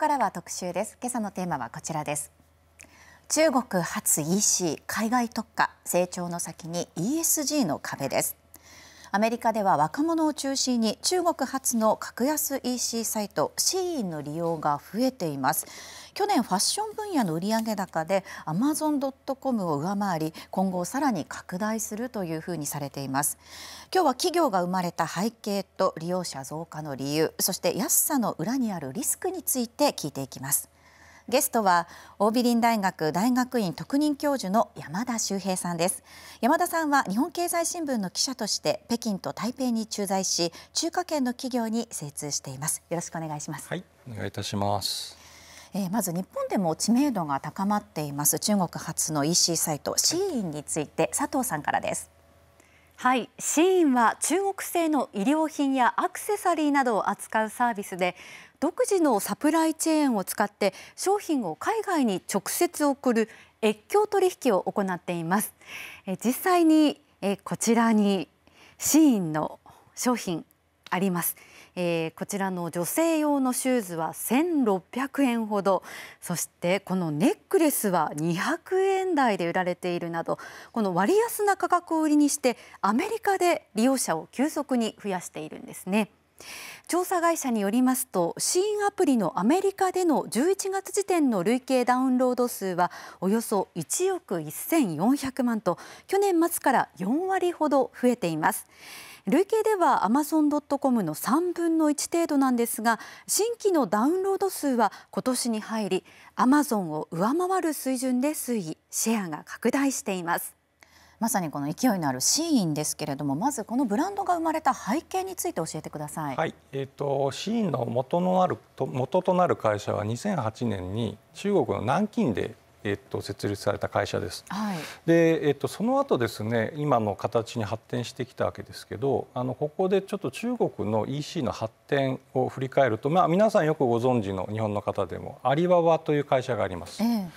からは特集です今朝のテーマはこちらです中国発 EC 海外特化成長の先に ESG の壁ですアメリカでは若者を中心に中国発の格安 EC サイトシー e i の利用が増えています去年ファッション分野の売上高でアマゾン・ドット・コムを上回り今後さらに拡大するというふうにされています今日は企業が生まれた背景と利用者増加の理由そして安さの裏にあるリスクについて聞いていきますゲストは桜美林大学大学院特任教授の山田修平さんです山田さんは日本経済新聞の記者として北京と台北に駐在し中華圏の企業に精通していますよろしくお願いしますはいお願いいたしますえー、まず日本でも知名度が高まっています中国発の EC サイトシーインについて佐藤さんからですはい、シーンは中国製の衣料品やアクセサリーなどを扱うサービスで独自のサプライチェーンを使って商品を海外に直接送る越境取引を行っています。え実際にえこちらにシーンの商品あります。えー、こちらの女性用のシューズは1600円ほどそしてこのネックレスは200円台で売られているなどこの割安な価格を売りにしてアメリカで利用者を急速に増やしているんですね。調査会社によりますと新アプリのアメリカでの11月時点の累計ダウンロード数はおよそ1億1400万と去年末から4割ほど増えています。累計ではアマゾン・ドット・コムの3分の1程度なんですが新規のダウンロード数は今年に入りアマゾンを上回る水準で推移シェアが拡大しています。まさにこの勢いのあるシーンですけれどもまずこのブランドが生まれた背景について教えてください、はいえーと、シーンの元のある元となる会社は2008年に中国の南京でえっと、設立された会社です、はい、でえっと、その後ですね今の形に発展してきたわけですけどあのここでちょっと中国の EC の発展を振り返ると、まあ、皆さんよくご存知の日本の方でもアリババという会社があります。えー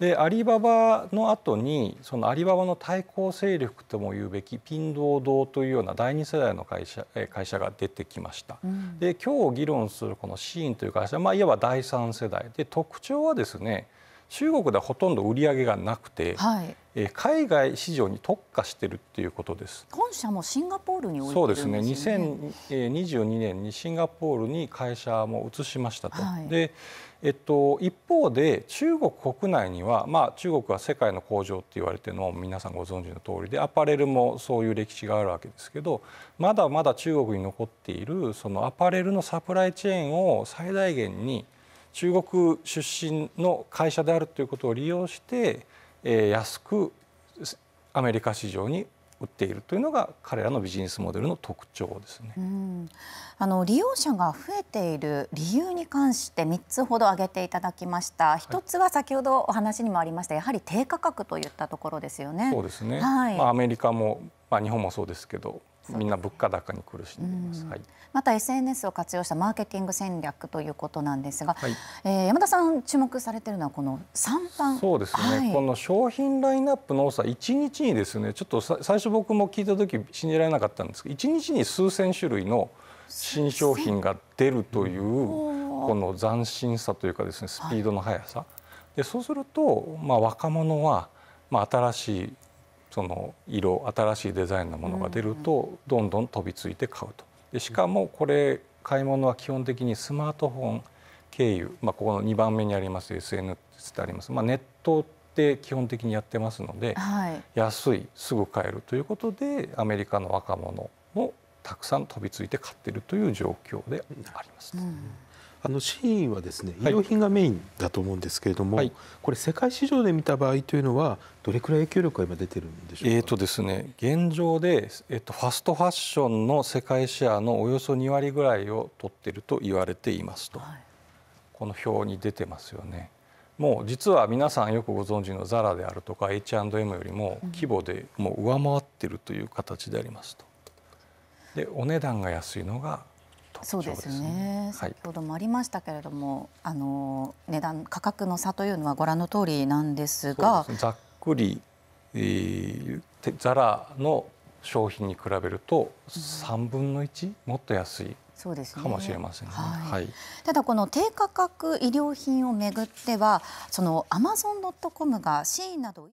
でアリババの後にそのアリババの対抗勢力ともいうべきピンドー堂というような第二世代の会社会社が出てきました。うん、で今日議論するこのシーンという会社、まあ、いわば第三世代で特徴はですね中国ではほとんど売り上げがなくて、はい、え海外市場に特化しているっていうことです本社もシンガポールに、ね、そうですね2022年にシンガポールに会社も移しましたと、はい、でえっと、一方で中国国内には、まあ、中国は世界の工場って言われてるのも皆さんご存知の通りでアパレルもそういう歴史があるわけですけどまだまだ中国に残っているそのアパレルのサプライチェーンを最大限に中国出身の会社であるということを利用して、えー、安くアメリカ市場に売っているというのが彼らのビジネスモデルの特徴ですね、あの利用者が増えている理由に関して3つほど挙げていただきました1つは先ほどお話にもありましたやはり低価格といったところですよね。そうですね、はい、まあ、アメリカも、まあ、日本もそうですけどみんな物価高に苦しんでいます、はい、また SNS を活用したマーケティング戦略ということなんですが、はい、えー、山田さん、注目されているのはこの三番そうですね、はい、この商品ラインナップの多さ、一日にですねちょっと最初、僕も聞いたとき信じられなかったんですけど、日に数千種類の新商品が出るという、この斬新さというか、ですねスピードの速さ、でそうすると、まあ、若者は、まあ、新しいその色新しいデザインのものが出るとどんどん飛びついて買うとでしかもこれ買い物は基本的にスマートフォン経由、まあ、ここの2番目にあります s n ってあります、まあ、ネットで基本的にやってますので、安いすぐ買えるということでアメリカの若者もたくさん飛びついて買ってるという状況であります。うんあのシーンはですね衣料品がメインだと思うんですけれども、はい、これ世界市場で見た場合というのはどれくらい影響力が今出てるんでしょうえーとですね、現状で、えーと、ファストファッションの世界シェアのおよそ2割ぐらいを取ってると言われていますと、はい、この表に出てますよね。もう実は皆さんよくご存知の ZARA であるとか H&M よりも規模でもう上回ってるという形でありますと。でお値段が安いのがとそうですね、先ほどもありましたけれども、はい、あの値段、価格の差というのはご覧の通りなんですが、すざっくり、えー、ザラの商品に比べると3分の1、うん、もっと安いそうですね、かもしれません、ね、はい、はい、ただこの低価格医療品をめぐってはそのアマゾン・ドット・コムがシーンなど